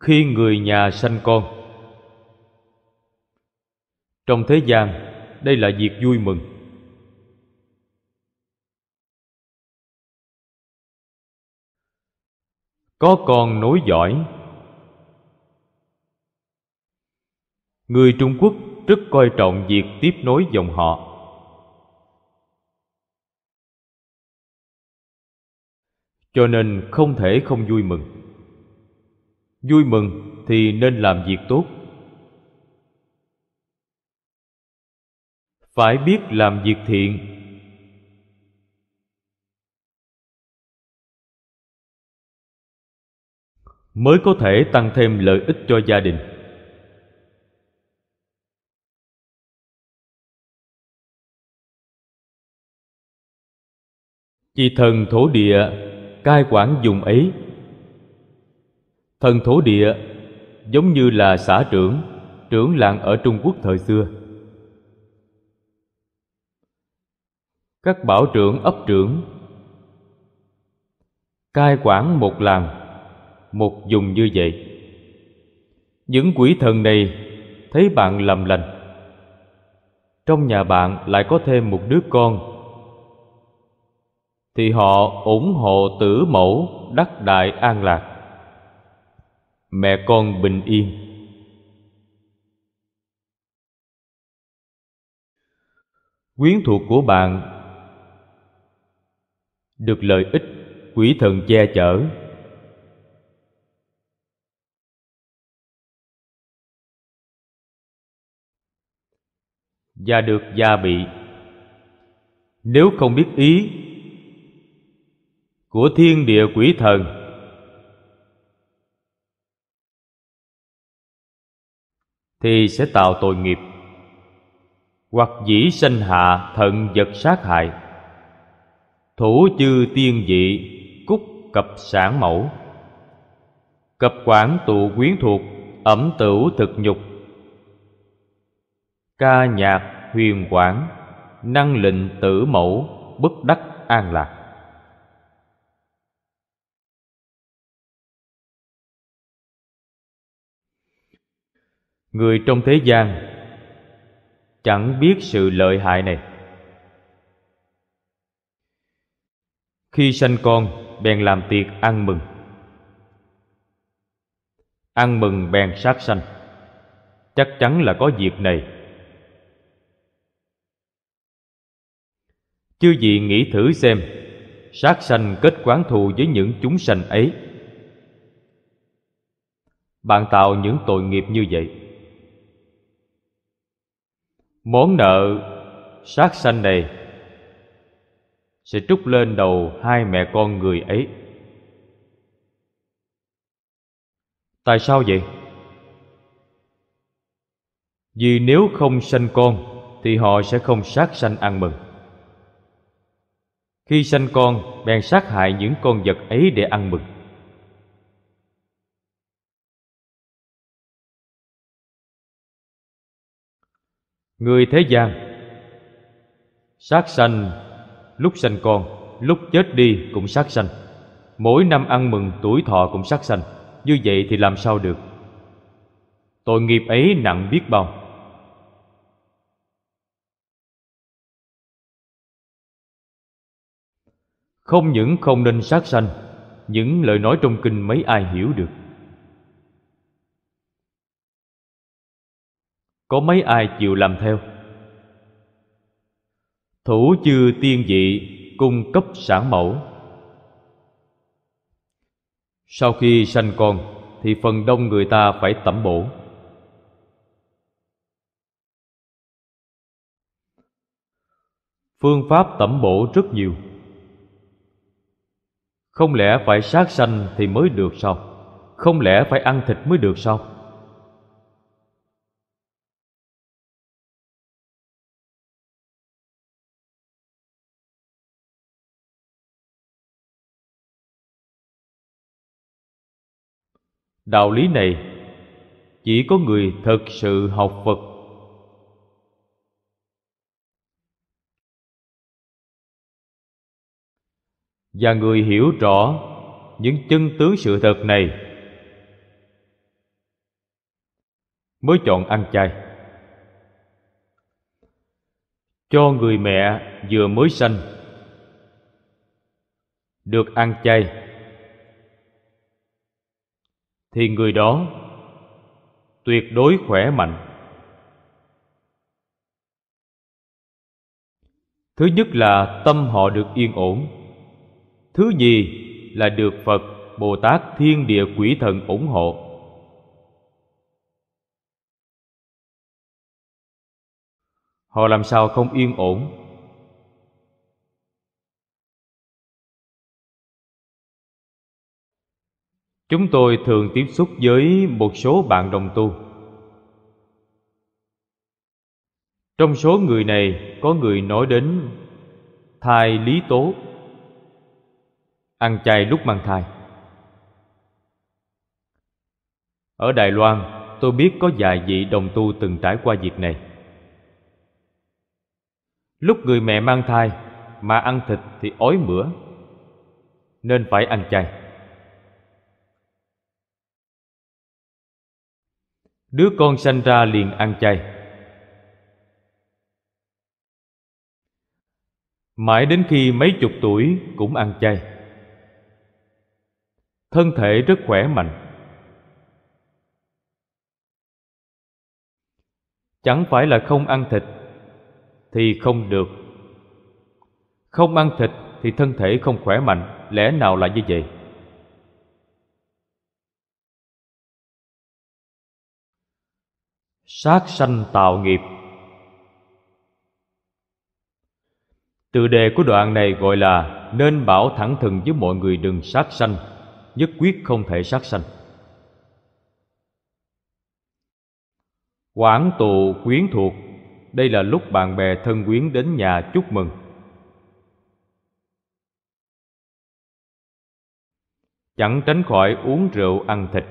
khi người nhà sanh con trong thế gian đây là việc vui mừng có con nối giỏi người trung quốc rất coi trọng việc tiếp nối dòng họ cho nên không thể không vui mừng vui mừng thì nên làm việc tốt phải biết làm việc thiện mới có thể tăng thêm lợi ích cho gia đình Chỉ thần thổ địa cai quản dùng ấy Thần thổ địa giống như là xã trưởng, trưởng làng ở Trung Quốc thời xưa. Các bảo trưởng ấp trưởng cai quản một làng, một dùng như vậy. Những quỷ thần này thấy bạn làm lành. Trong nhà bạn lại có thêm một đứa con thì họ ủng hộ tử mẫu đắc đại an lạc mẹ con bình yên quyến thuộc của bạn được lợi ích quỷ thần che chở và được gia bị nếu không biết ý của thiên địa quỷ thần thì sẽ tạo tội nghiệp hoặc dĩ sanh hạ thận vật sát hại thủ chư tiên dị cúc cập sản mẫu cập quản tụ quyến thuộc ẩm tửu thực nhục ca nhạc huyền quảng năng lệnh tử mẫu bất đắc an lạc người trong thế gian chẳng biết sự lợi hại này khi sanh con bèn làm tiệc ăn mừng ăn mừng bèn sát sanh chắc chắn là có việc này chư vị nghĩ thử xem sát sanh kết quán thù với những chúng sanh ấy bạn tạo những tội nghiệp như vậy Món nợ sát sanh này sẽ trút lên đầu hai mẹ con người ấy. Tại sao vậy? Vì nếu không sanh con thì họ sẽ không sát sanh ăn mừng. Khi sanh con, bèn sát hại những con vật ấy để ăn mừng. Người thế gian Sát sanh Lúc sanh con Lúc chết đi cũng sát sanh Mỗi năm ăn mừng tuổi thọ cũng sát sanh Như vậy thì làm sao được Tội nghiệp ấy nặng biết bao Không những không nên sát sanh Những lời nói trong kinh mấy ai hiểu được có mấy ai chịu làm theo thủ chư tiên dị cung cấp sản mẫu sau khi sanh con thì phần đông người ta phải tẩm bổ phương pháp tẩm bổ rất nhiều không lẽ phải sát sanh thì mới được sao không lẽ phải ăn thịt mới được sao đạo lý này chỉ có người thật sự học phật và người hiểu rõ những chân tướng sự thật này mới chọn ăn chay cho người mẹ vừa mới sanh được ăn chay thì người đó tuyệt đối khỏe mạnh thứ nhất là tâm họ được yên ổn thứ nhì là được phật bồ tát thiên địa quỷ thần ủng hộ họ làm sao không yên ổn chúng tôi thường tiếp xúc với một số bạn đồng tu trong số người này có người nói đến thai lý tố ăn chay lúc mang thai ở đài loan tôi biết có vài vị đồng tu từng trải qua việc này lúc người mẹ mang thai mà ăn thịt thì ói mửa nên phải ăn chay đứa con sanh ra liền ăn chay mãi đến khi mấy chục tuổi cũng ăn chay thân thể rất khỏe mạnh chẳng phải là không ăn thịt thì không được không ăn thịt thì thân thể không khỏe mạnh lẽ nào là như vậy sát sanh tạo nghiệp Từ đề của đoạn này gọi là Nên bảo thẳng thừng với mọi người đừng sát sanh Nhất quyết không thể sát sanh Quảng tụ quyến thuộc Đây là lúc bạn bè thân quyến đến nhà chúc mừng Chẳng tránh khỏi uống rượu ăn thịt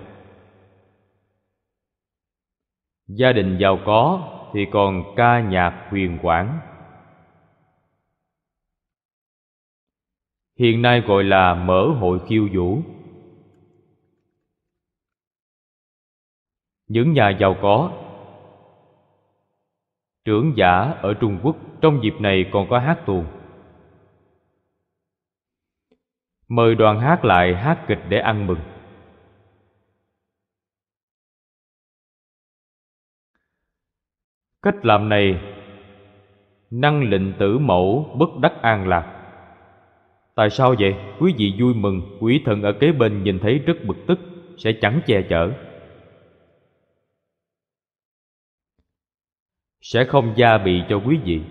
gia đình giàu có thì còn ca nhạc huyền quảng hiện nay gọi là mở hội khiêu vũ những nhà giàu có trưởng giả ở trung quốc trong dịp này còn có hát tuồng mời đoàn hát lại hát kịch để ăn mừng cách làm này năng lệnh tử mẫu bất đắc an lạc tại sao vậy quý vị vui mừng quỷ thần ở kế bên nhìn thấy rất bực tức sẽ chẳng che chở sẽ không gia bị cho quý vị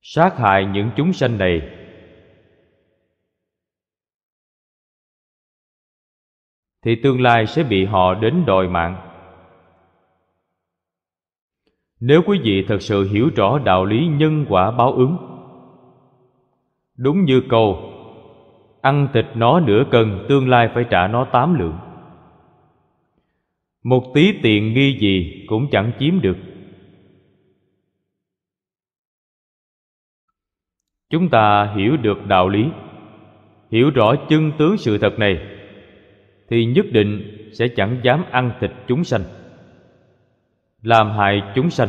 sát hại những chúng sanh này thì tương lai sẽ bị họ đến đòi mạng nếu quý vị thật sự hiểu rõ đạo lý nhân quả báo ứng đúng như câu ăn thịt nó nửa cân tương lai phải trả nó tám lượng một tí tiền nghi gì cũng chẳng chiếm được chúng ta hiểu được đạo lý hiểu rõ chân tướng sự thật này thì nhất định sẽ chẳng dám ăn thịt chúng sanh làm hại chúng sanh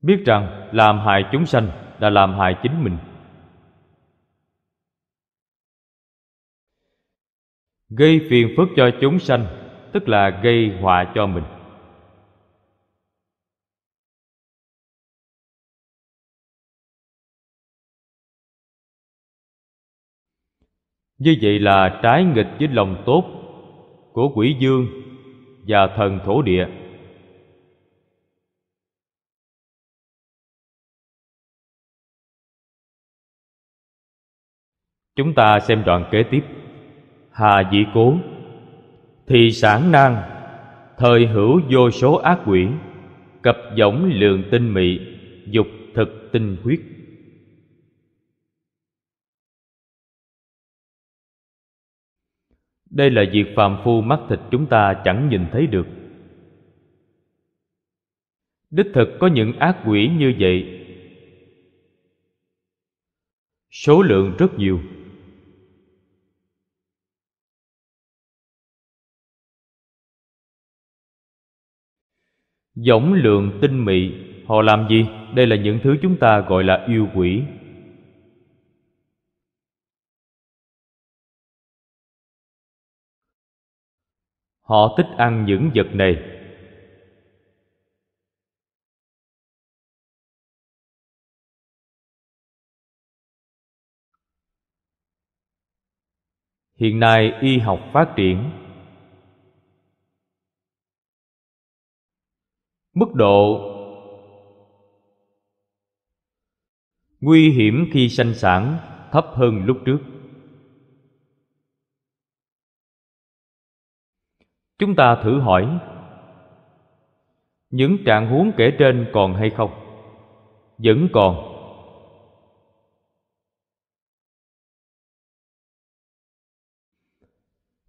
biết rằng làm hại chúng sanh là làm hại chính mình gây phiền phức cho chúng sanh tức là gây họa cho mình như vậy là trái nghịch với lòng tốt của quỷ dương và thần thổ địa chúng ta xem đoạn kế tiếp hà dĩ cố thì sản nan thời hữu vô số ác quỷ cập võng lường tinh mị dục thực tinh huyết Đây là việc phàm phu mắt thịt chúng ta chẳng nhìn thấy được Đích thực có những ác quỷ như vậy Số lượng rất nhiều giống lượng tinh mị Họ làm gì? Đây là những thứ chúng ta gọi là yêu quỷ Họ thích ăn những vật này Hiện nay y học phát triển Mức độ Nguy hiểm khi sanh sản thấp hơn lúc trước chúng ta thử hỏi những trạng huống kể trên còn hay không vẫn còn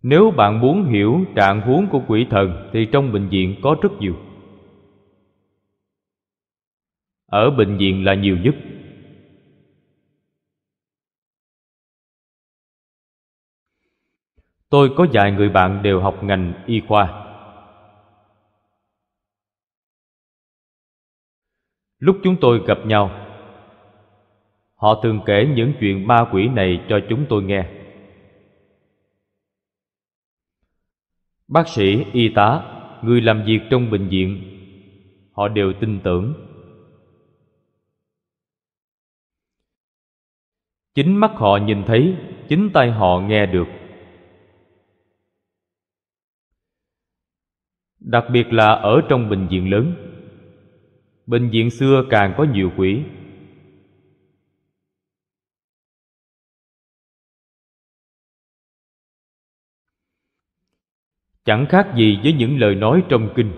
nếu bạn muốn hiểu trạng huống của quỷ thần thì trong bệnh viện có rất nhiều ở bệnh viện là nhiều nhất Tôi có vài người bạn đều học ngành y khoa. Lúc chúng tôi gặp nhau, họ thường kể những chuyện ma quỷ này cho chúng tôi nghe. Bác sĩ, y tá, người làm việc trong bệnh viện, họ đều tin tưởng. Chính mắt họ nhìn thấy, chính tay họ nghe được. đặc biệt là ở trong bệnh viện lớn bệnh viện xưa càng có nhiều quỷ chẳng khác gì với những lời nói trong kinh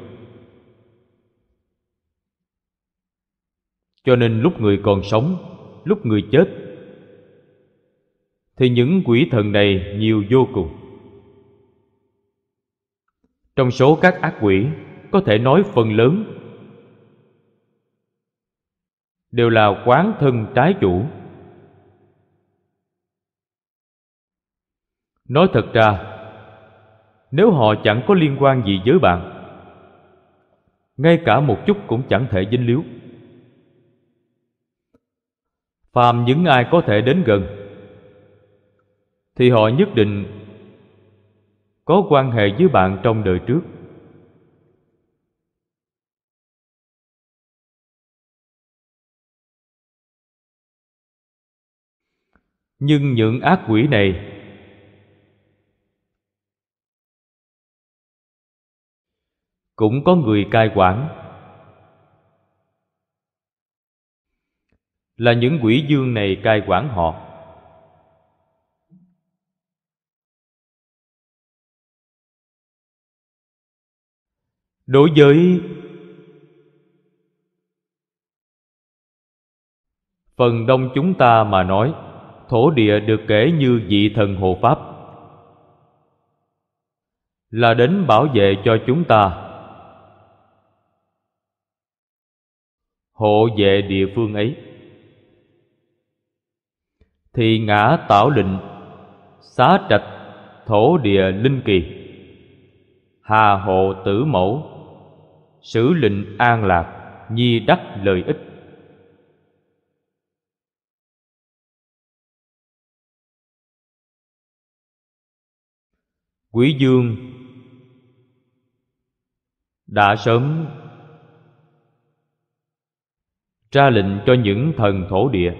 cho nên lúc người còn sống lúc người chết thì những quỷ thần này nhiều vô cùng trong số các ác quỷ có thể nói phần lớn đều là quán thân trái chủ nói thật ra nếu họ chẳng có liên quan gì với bạn ngay cả một chút cũng chẳng thể dính líu phàm những ai có thể đến gần thì họ nhất định có quan hệ với bạn trong đời trước nhưng những ác quỷ này cũng có người cai quản là những quỷ dương này cai quản họ đối với phần đông chúng ta mà nói thổ địa được kể như vị thần hộ pháp là đến bảo vệ cho chúng ta hộ vệ địa phương ấy thì ngã tạo lịnh xá trạch thổ địa linh kỳ hà hộ tử mẫu sử lệnh an lạc nhi đắc lợi ích quý dương đã sớm ra lệnh cho những thần thổ địa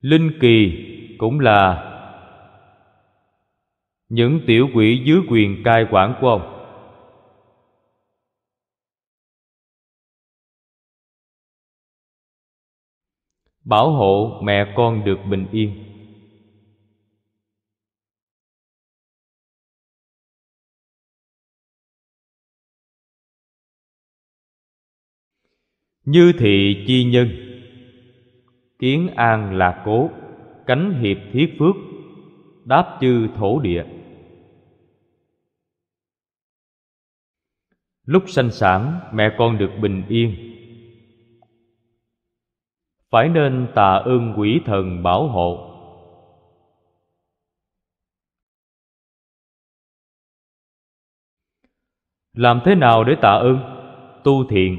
linh kỳ cũng là những tiểu quỷ dưới quyền cai quản của ông bảo hộ mẹ con được bình yên như thị chi nhân kiến an là cố cánh hiệp thiết phước đáp chư thổ địa lúc sanh sản mẹ con được bình yên phải nên tạ ơn quỷ thần bảo hộ làm thế nào để tạ ơn tu thiện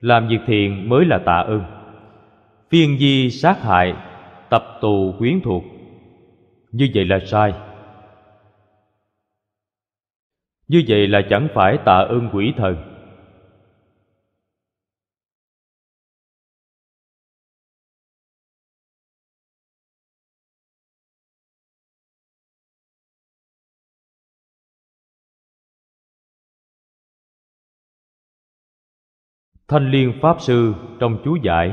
làm việc thiện mới là tạ ơn phiên di sát hại tập tù quyến thuộc như vậy là sai như vậy là chẳng phải tạ ơn quỷ thần Thanh Liên Pháp Sư trong chú giải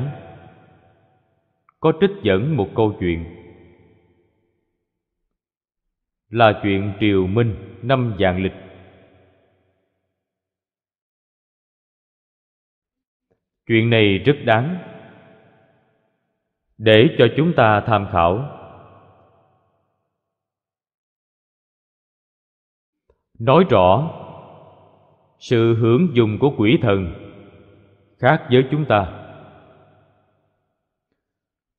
có trích dẫn một câu chuyện là chuyện triều minh năm vạn lịch chuyện này rất đáng để cho chúng ta tham khảo nói rõ sự hưởng dùng của quỷ thần khác với chúng ta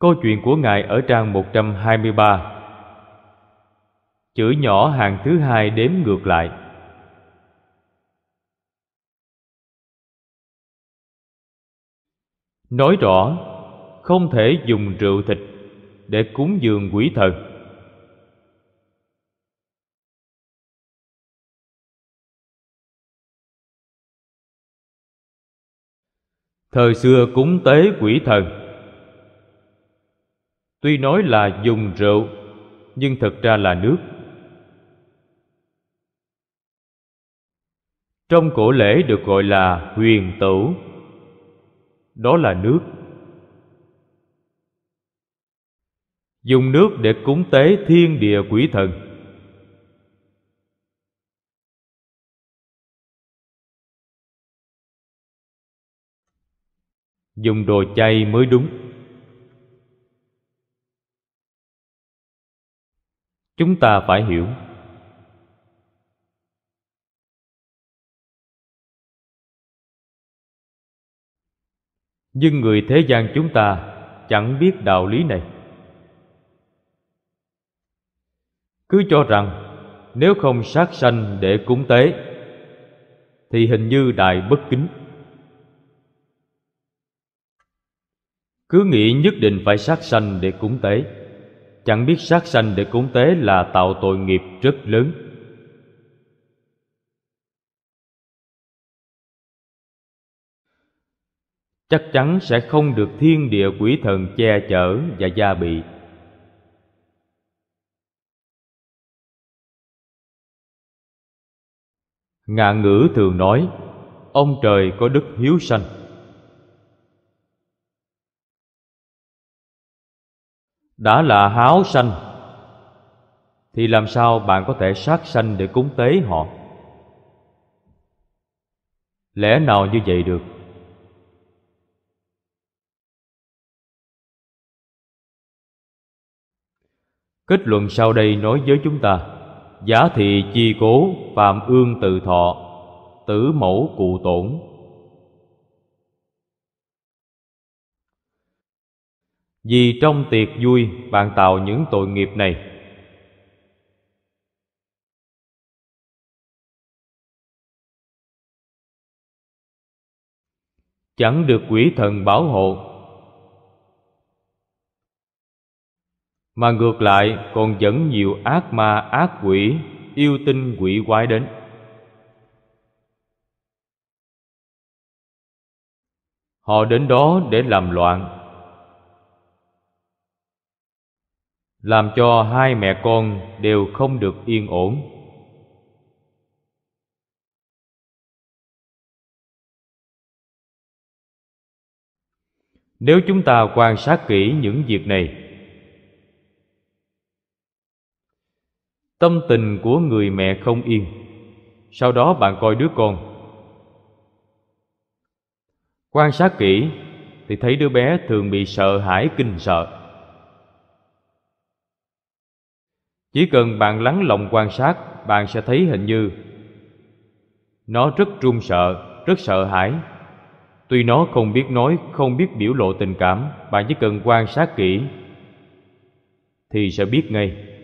câu chuyện của ngài ở trang 123 chữ nhỏ hàng thứ hai đếm ngược lại nói rõ không thể dùng rượu thịt để cúng dường quỷ thần thời xưa cúng tế quỷ thần tuy nói là dùng rượu nhưng thực ra là nước trong cổ lễ được gọi là huyền tửu đó là nước dùng nước để cúng tế thiên địa quỷ thần dùng đồ chay mới đúng chúng ta phải hiểu nhưng người thế gian chúng ta chẳng biết đạo lý này cứ cho rằng nếu không sát sanh để cúng tế thì hình như đại bất kính cứ nghĩ nhất định phải sát sanh để cúng tế chẳng biết sát sanh để cúng tế là tạo tội nghiệp rất lớn chắc chắn sẽ không được thiên địa quỷ thần che chở và gia bị ngạn ngữ thường nói ông trời có đức hiếu sanh đã là háo sanh thì làm sao bạn có thể sát sanh để cúng tế họ lẽ nào như vậy được Kết luận sau đây nói với chúng ta Giả thị chi cố phạm ương tự thọ Tử mẫu cụ tổn Vì trong tiệc vui bạn tạo những tội nghiệp này Chẳng được quỷ thần bảo hộ mà ngược lại còn dẫn nhiều ác ma ác quỷ yêu tinh quỷ quái đến họ đến đó để làm loạn làm cho hai mẹ con đều không được yên ổn nếu chúng ta quan sát kỹ những việc này tâm tình của người mẹ không yên sau đó bạn coi đứa con quan sát kỹ thì thấy đứa bé thường bị sợ hãi kinh sợ chỉ cần bạn lắng lòng quan sát bạn sẽ thấy hình như nó rất run sợ rất sợ hãi tuy nó không biết nói không biết biểu lộ tình cảm bạn chỉ cần quan sát kỹ thì sẽ biết ngay